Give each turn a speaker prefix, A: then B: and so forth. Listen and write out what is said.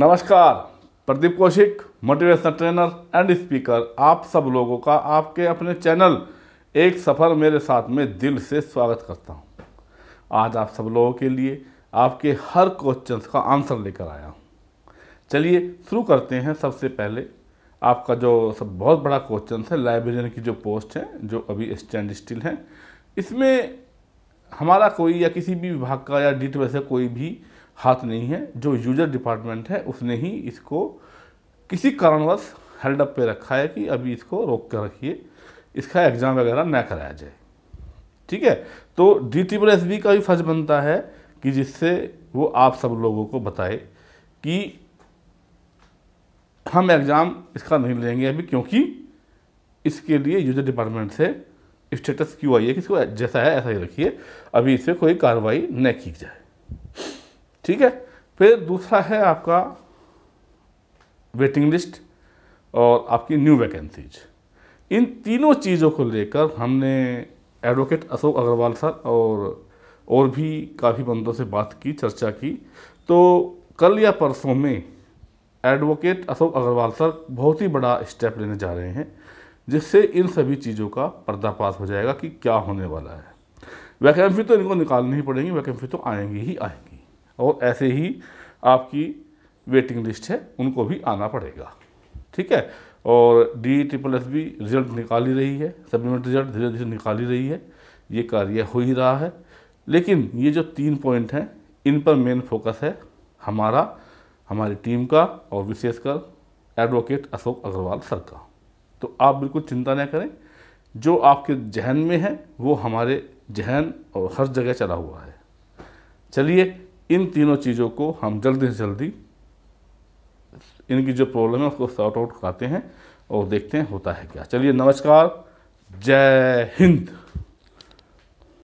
A: नमस्कार Pradeep Kaushik motivational trainer and speaker आप सब लोगों का आपके अपने चैनल एक सफ़र मेरे साथ में दिल से स्वागत करता हूं। आज आप सब लोगों के लिए आपके हर क्वेश्चन का आंसर लेकर आया हूं। चलिए शुरू करते हैं सबसे पहले आपका जो सब बहुत बड़ा क्वेश्चन है लाइब्रेरियन की जो पोस्ट है जो अभी स्टैंड स्टिल है इसमें हमारा कोई या किसी भी विभाग का या डिट वैसे कोई भी हाथ नहीं है जो यूजर डिपार्टमेंट है उसने ही इसको किसी कारणवश हेल्ड अप पे रखा है कि अभी इसको रोक कर रखिए इसका एग्ज़ाम वगैरह ना कराया जाए ठीक है तो डी ट्रिपल एस बी का भी फर्ज बनता है कि जिससे वो आप सब लोगों को बताए कि हम एग्ज़ाम इसका नहीं लेंगे अभी क्योंकि इसके लिए यूजर डिपार्टमेंट से स्टेटस क्यों आई है कि इसको जैसा है ऐसा ही रखिए अभी इससे कोई कार्रवाई न की जाए ठीक है फिर दूसरा है आपका वेटिंग लिस्ट और आपकी न्यू वैकेंसीज इन तीनों चीज़ों को लेकर हमने एडवोकेट अशोक अग्रवाल सर और और भी काफ़ी बंदों से बात की चर्चा की तो कल या परसों में एडवोकेट अशोक अग्रवाल सर बहुत ही बड़ा स्टेप लेने जा रहे हैं जिससे इन सभी चीज़ों का पर्दापाश हो जाएगा कि क्या होने वाला है वैकेंसी तो इनको निकालनी ही पड़ेगी वैकेंसी तो आएंगी ही आएंगी और ऐसे ही आपकी वेटिंग लिस्ट है उनको भी आना पड़ेगा ठीक है और डी ट्रिपल एस भी रिजल्ट निकाल ही रही है सप्लीमेंट रिजल्ट धीरे धीरे निकाल ही रही है ये कार्य हो ही रहा है लेकिन ये जो तीन पॉइंट हैं इन पर मेन फोकस है हमारा हमारी टीम का और विशेषकर एडवोकेट अशोक अग्रवाल सर का तो आप बिल्कुल चिंता न करें जो आपके जहन में है वो हमारे जहन और हर जगह चला हुआ है चलिए इन तीनों चीज़ों को हम जल्दी से जल्दी इनकी जो प्रॉब्लम है उसको सॉर्ट आउट कराते हैं और देखते हैं होता है क्या चलिए नमस्कार जय हिंद